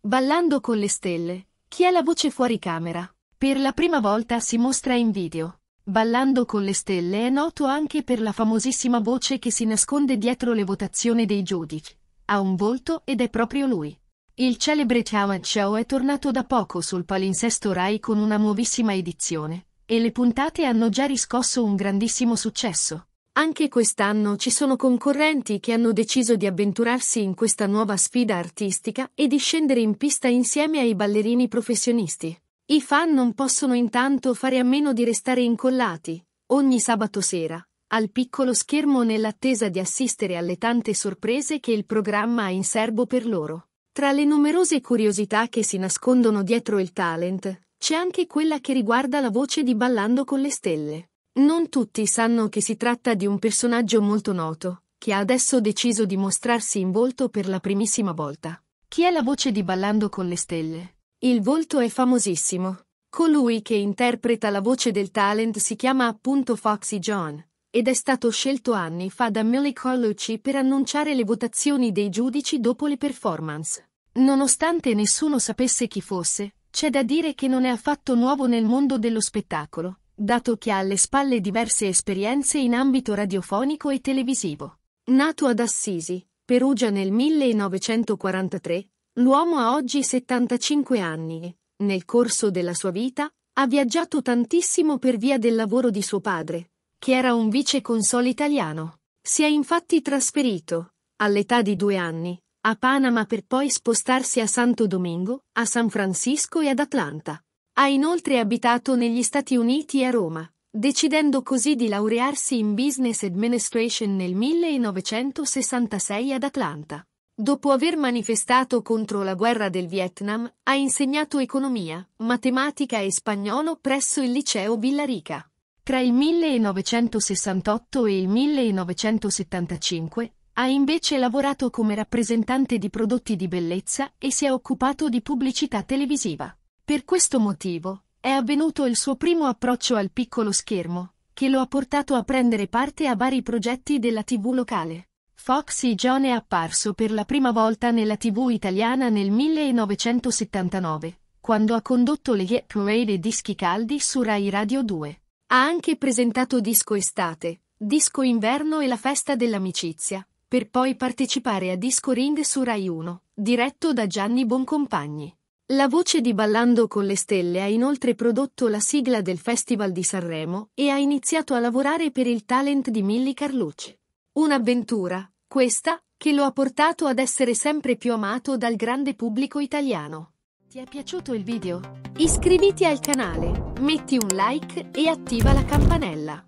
Ballando con le stelle, chi è la voce fuori camera? Per la prima volta si mostra in video. Ballando con le stelle è noto anche per la famosissima voce che si nasconde dietro le votazioni dei giudici. Ha un volto ed è proprio lui. Il celebre Talent Show è tornato da poco sul palinsesto Rai con una nuovissima edizione, e le puntate hanno già riscosso un grandissimo successo. Anche quest'anno ci sono concorrenti che hanno deciso di avventurarsi in questa nuova sfida artistica e di scendere in pista insieme ai ballerini professionisti. I fan non possono intanto fare a meno di restare incollati, ogni sabato sera, al piccolo schermo nell'attesa di assistere alle tante sorprese che il programma ha in serbo per loro. Tra le numerose curiosità che si nascondono dietro il talent, c'è anche quella che riguarda la voce di Ballando con le stelle. Non tutti sanno che si tratta di un personaggio molto noto, che ha adesso deciso di mostrarsi in volto per la primissima volta. Chi è la voce di Ballando con le stelle? Il volto è famosissimo. Colui che interpreta la voce del talent si chiama appunto Foxy John, ed è stato scelto anni fa da Millie Carlucci per annunciare le votazioni dei giudici dopo le performance. Nonostante nessuno sapesse chi fosse, c'è da dire che non è affatto nuovo nel mondo dello spettacolo, dato che ha alle spalle diverse esperienze in ambito radiofonico e televisivo. Nato ad Assisi, Perugia nel 1943, l'uomo ha oggi 75 anni e, nel corso della sua vita, ha viaggiato tantissimo per via del lavoro di suo padre, che era un vice console italiano. Si è infatti trasferito, all'età di due anni, a Panama per poi spostarsi a Santo Domingo, a San Francisco e ad Atlanta. Ha inoltre abitato negli Stati Uniti e a Roma, decidendo così di laurearsi in Business Administration nel 1966 ad Atlanta. Dopo aver manifestato contro la guerra del Vietnam, ha insegnato economia, matematica e spagnolo presso il liceo Villarica. Tra il 1968 e il 1975 ha invece lavorato come rappresentante di prodotti di bellezza e si è occupato di pubblicità televisiva. Per questo motivo, è avvenuto il suo primo approccio al piccolo schermo, che lo ha portato a prendere parte a vari progetti della TV locale. Foxy John è apparso per la prima volta nella TV italiana nel 1979, quando ha condotto le Hit Parade e Dischi Caldi su Rai Radio 2. Ha anche presentato Disco Estate, Disco Inverno e la Festa dell'Amicizia, per poi partecipare a Disco Ring su Rai 1, diretto da Gianni Boncompagni. La voce di Ballando con le Stelle ha inoltre prodotto la sigla del Festival di Sanremo e ha iniziato a lavorare per il talent di Milly Carlucci. Un'avventura, questa, che lo ha portato ad essere sempre più amato dal grande pubblico italiano. Ti è piaciuto il video? Iscriviti al canale, metti un like e attiva la campanella.